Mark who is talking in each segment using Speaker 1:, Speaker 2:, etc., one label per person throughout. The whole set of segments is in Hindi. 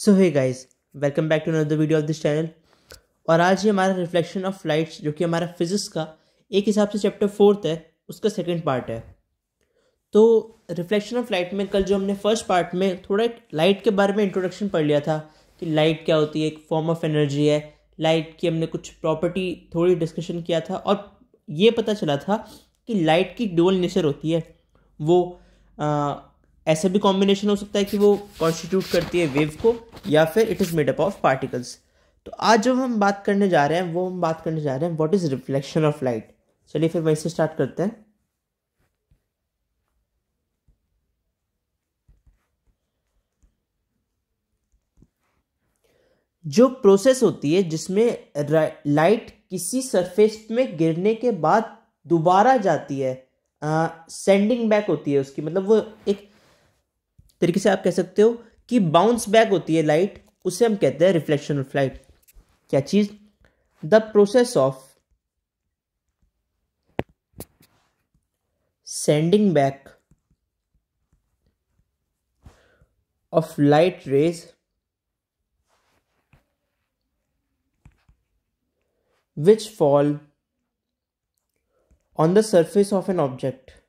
Speaker 1: सो है guys welcome back to another video of this channel और आज ये हमारा रिफ्लेक्शन ऑफ लाइट्स जो कि हमारा फिजिक्स का एक हिसाब से चैप्टर फोर्थ है उसका सेकंड पार्ट है तो रिफ्लेक्शन ऑफ लाइट में कल जो हमने फर्स्ट पार्ट में थोड़ा लाइट के बारे में इंट्रोडक्शन पढ़ लिया था कि लाइट क्या होती है एक फॉर्म ऑफ एनर्जी है लाइट की हमने कुछ प्रॉपर्टी थोड़ी डिस्कशन किया था और ये पता चला था कि लाइट की डोल नेचर होती है वो आ, ऐसा भी कॉम्बिनेशन हो सकता है कि वो कॉन्स्टिट्यूट करती है वेव को या फिर it is made up of particles तो आज जो हम बात करने जा रहे हैं वो हम बात करने जा रहे हैं what is reflection of light चलिए फिर वहीं से स्टार्ट करते हैं जो प्रोसेस होती है जिसमें लाइट किसी सरफेस में गिरने के बाद दोबारा जाती है सेंडिंग uh, बैक होती है उसकी मतलब वो एक तरीके से आप कह सकते हो कि बाउंस बैक होती है लाइट उसे हम कहते हैं रिफ्लेक्शन ऑफ लाइट क्या चीज the process of sending back of light rays which fall on the surface of an object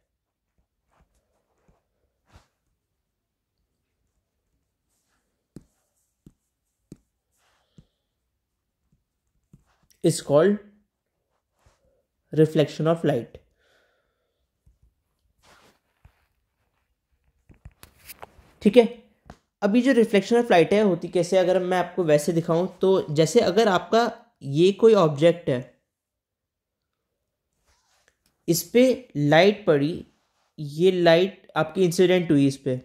Speaker 1: is called reflection of light ठीक है अभी जो रिफ्लेक्शन ऑफ लाइट है होती कैसे अगर मैं आपको वैसे दिखाऊं तो जैसे अगर आपका ये कोई ऑब्जेक्ट है इस पर लाइट पड़ी ये लाइट आपकी इंसिडेंट हुई इस पर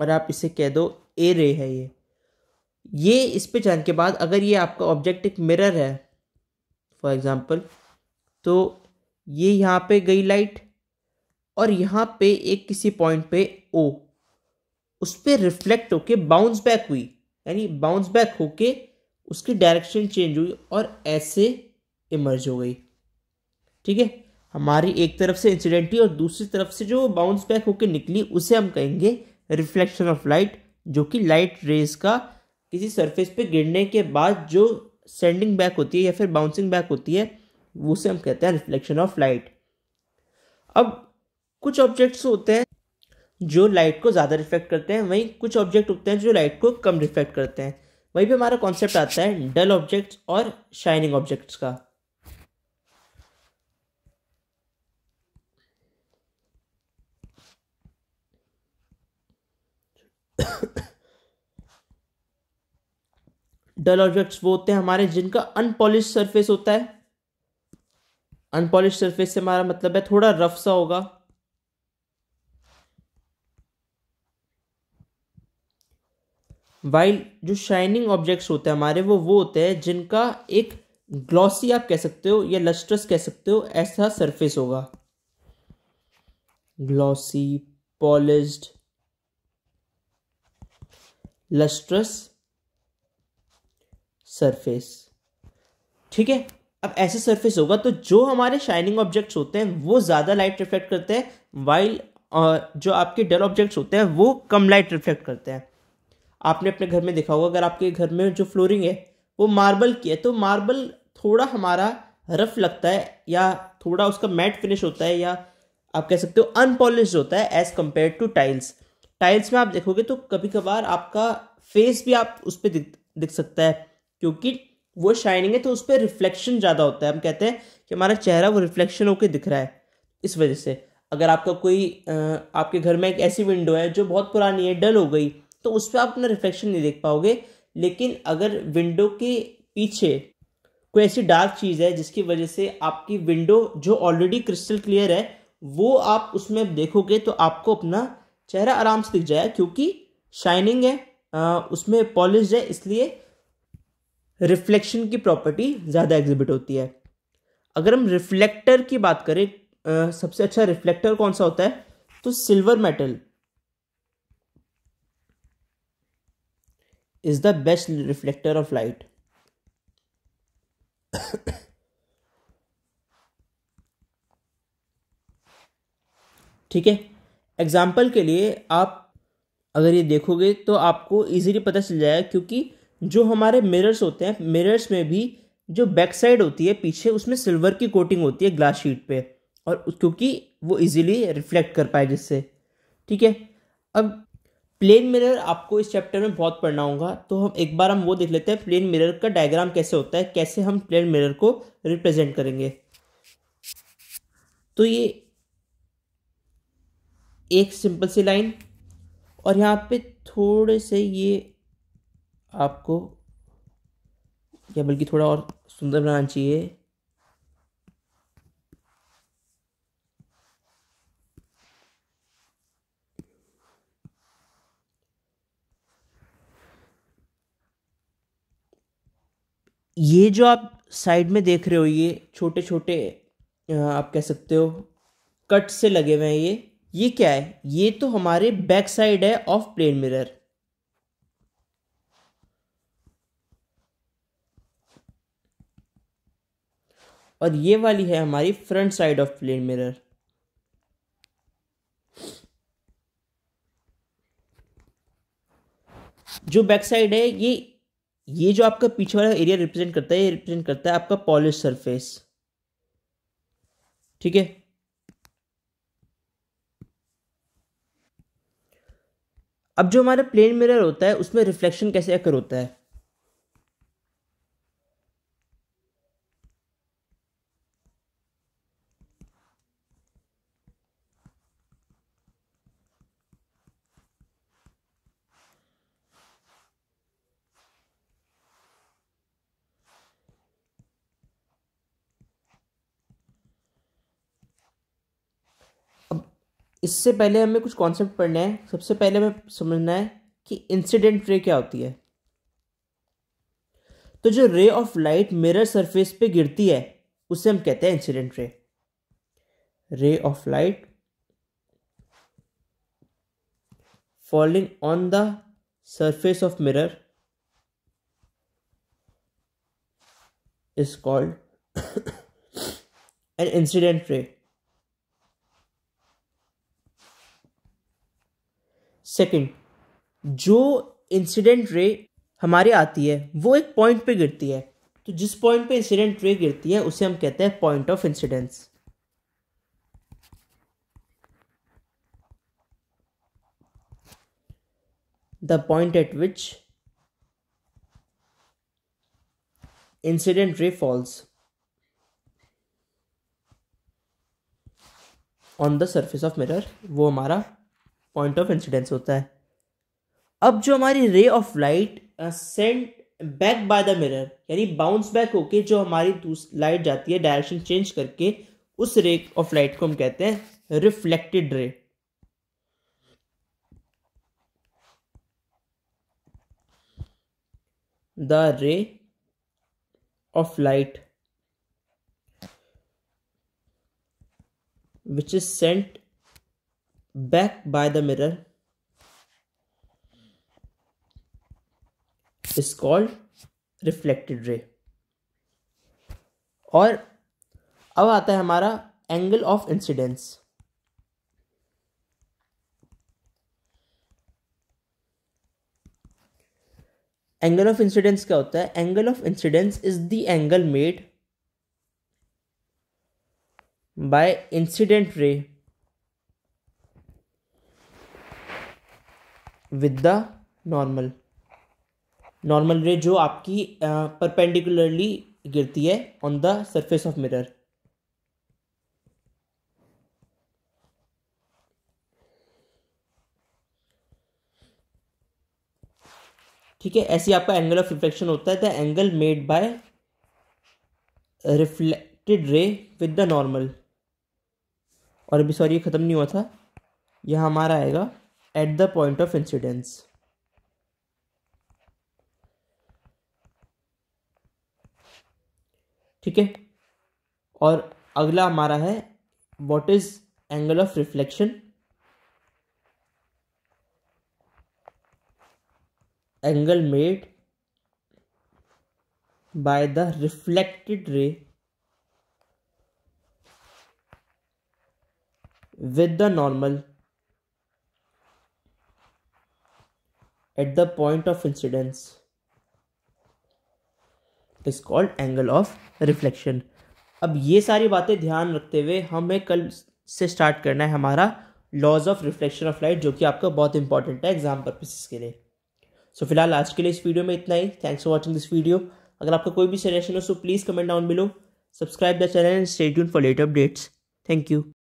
Speaker 1: और आप इसे कह दो ए रे है ये ये इस पर जाने के बाद अगर ये आपका ऑब्जेक्ट एक मिरर है फॉर एग्ज़ाम्पल तो ये यहाँ पे गई लाइट और यहाँ पे एक किसी पॉइंट पे ओ उस पर रिफ्लेक्ट होके बाउंस बैक हुई यानी बाउंस बैक होके उसकी डायरेक्शन चेंज हुई और ऐसे इमर्ज हो गई ठीक है हमारी एक तरफ से इंसिडेंट ही और दूसरी तरफ से जो बाउंस बैक होके निकली उसे हम कहेंगे रिफ्लेक्शन ऑफ लाइट जो कि लाइट रेज का किसी सरफेस पे गिरने के बाद जो सेंडिंग बैक होती है या फिर बाउंसिंग बैक होती है उसे हम कहते हैं रिफ्लेक्शन ऑफ लाइट अब कुछ ऑब्जेक्ट्स होते हैं जो लाइट को ज़्यादा रिफ्लेक्ट करते हैं वहीं कुछ ऑब्जेक्ट होते हैं जो लाइट को कम रिफ्लेक्ट करते हैं वहीं पे हमारा कॉन्सेप्ट आता है डल ऑब्जेक्ट्स और शाइनिंग ऑब्जेक्ट्स का डल ऑब्जेक्ट्स वो होते हैं हमारे जिनका अनपॉलिश सरफेस होता है अनपॉलिश सरफेस से हमारा मतलब है थोड़ा रफ सा होगा वाइल जो शाइनिंग ऑब्जेक्ट्स होते हैं हमारे वो वो होते हैं जिनका एक ग्लॉसी आप कह सकते हो या लस्ट्रस कह सकते हो ऐसा सरफेस होगा ग्लॉसी पॉलिश्ड लस्ट्रस सरफेस ठीक है अब ऐसे सरफेस होगा तो जो हमारे शाइनिंग ऑब्जेक्ट्स होते हैं वो ज़्यादा लाइट रिफ्लेक्ट करते हैं वाइल जो आपके डल ऑब्जेक्ट्स होते हैं वो कम लाइट रिफ्लेक्ट करते हैं आपने अपने घर में देखा होगा अगर आपके घर में जो फ्लोरिंग है वो मार्बल की है तो मार्बल थोड़ा हमारा रफ लगता है या थोड़ा उसका मैट फिनिश होता है या आप कह सकते हो अनपॉलिश होता है as compare to tiles tiles में आप देखोगे तो कभी कभार आपका फेस भी आप उस पर दिख दिख सकता है क्योंकि वो शाइनिंग है तो उस पर रिफ्लेक्शन ज़्यादा होता है हम कहते हैं कि हमारा चेहरा वो रिफ्लेक्शन होकर दिख रहा है इस वजह से अगर आपका कोई आपके घर में एक ऐसी विंडो है जो बहुत पुरानी है डल हो गई तो उस पर आप अपना रिफ्लेक्शन नहीं देख पाओगे लेकिन अगर विंडो के पीछे कोई ऐसी डार्क चीज़ है जिसकी वजह से आपकी विंडो जो ऑलरेडी क्रिस्टल क्लियर है वो आप उसमें देखोगे तो आपको अपना चेहरा आराम से दिख जाएगा क्योंकि शाइनिंग है आ, उसमें पॉलिश है इसलिए रिफ्लेक्शन की प्रॉपर्टी ज़्यादा एग्जिबिट होती है अगर हम रिफ्लेक्टर की बात करें सबसे अच्छा रिफ्लेक्टर कौन सा होता है तो silver metal is the best reflector of light ठीक है एग्जाम्पल के लिए आप अगर ये देखोगे तो आपको इजीली पता चल जाएगा क्योंकि जो हमारे मिरर्स होते हैं मिरर्स में भी जो बैक साइड होती है पीछे उसमें सिल्वर की कोटिंग होती है ग्लास शीट पे और क्योंकि वो इजीली रिफ्लेक्ट कर पाए जिससे ठीक है अब प्लेन मिरर आपको इस चैप्टर में बहुत पढ़ना होगा तो हम एक बार हम वो देख लेते हैं प्लेन मिरर का डायग्राम कैसे होता है कैसे हम प्लेन मिरर को रिप्रेजेंट करेंगे तो ये एक सिंपल सी लाइन और यहाँ पे थोड़े से ये आपको या बल्कि थोड़ा और सुंदर बनाना चाहिए ये जो आप साइड में देख रहे हो ये छोटे छोटे आप कह सकते हो कट से लगे हुए हैं ये ये क्या है ये तो हमारे बैक साइड है ऑफ प्लेन मिरर और ये वाली है हमारी front side of plane mirror जो बैक साइड है ये ये जो आपका पीछे वाला एरिया रिप्रेजेंट करता है ये रिप्रेजेंट करता है आपका पॉलिश सरफेस ठीक है अब जो हमारा प्लेन मिरर होता है उसमें रिफ्लेक्शन कैसे अकर होता है इससे पहले हमें कुछ कॉन्सेप्ट पढ़ना है सबसे पहले हमें समझना है कि इंसिडेंट रे क्या होती है तो जो रे ऑफ लाइट मिरर सरफेस पे गिरती है उसे हम कहते हैं incident ray ray of light falling on the surface of mirror is called an incident ray second जो इंसिडेंट रे हमारे आती है वो एक पॉइंट पे गिरती है तो जिस पॉइंट पे इंसिडेंट रे गिरती है उसे हम कहते हैं point of incidence the point at which incident ray falls on the surface of mirror वो हमारा पॉइंट ऑफ इंसिडेंस होता है अब जो हमारी ray of light sent back by the mirror यानी बाउंस बैक होके जो हमारी लाइट जाती है डायरेक्शन चेंज करके उस रे ऑफ लाइट को हम कहते हैं reflected ray the ray of light which is sent back by the mirror is called reflected ray और अब आता है हमारा angle of incidence angle of incidence क्या होता है angle of incidence is the angle made by incident ray with the normal normal ray जो आपकी परपेंडिकुलरली गिरती है on the surface of mirror ठीक है ऐसी आपका एंगल ऑफ रिफ्लेक्शन होता है the angle made by reflected ray with the normal और अभी सॉरी ये ख़त्म नहीं हुआ था यह हमारा आएगा at the point of incidence ठीक है और अगला हमारा है what is angle of reflection angle made by the reflected ray with the normal at the point of incidence is called angle of reflection अब ये सारी बातें ध्यान रखते हुए हमें कल से स्टार्ट करना है हमारा laws of reflection of light जो कि आपका बहुत इंपॉर्टेंट है एग्जाम परपजेस के लिए सो so, फिलहाल आज के लिए इस वीडियो में इतना ही thanks for watching this video अगर आपका कोई भी सजेशन हो so please comment down below subscribe the channel and state for late updates thank you